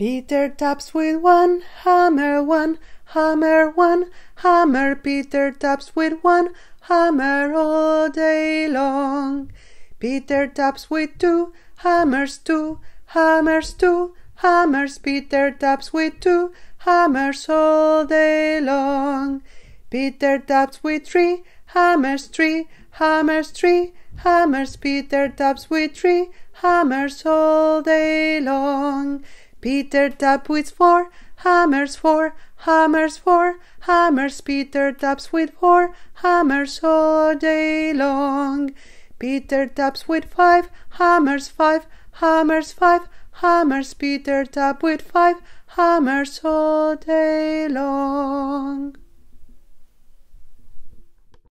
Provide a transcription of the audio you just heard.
Peter taps with one hammer, one hammer, one hammer. Peter taps with one hammer all day long. Peter taps with two hammers, two hammers, two hammers. Peter taps with two hammers all day long. Peter taps with three hammers, three hammers, three hammers. Peter taps with three hammers all day long. Peter taps with four hammers, four hammers, four hammers. Peter taps with four hammers all day long. Peter taps with five hammers, five hammers, five hammers. Peter taps with five hammers all day long.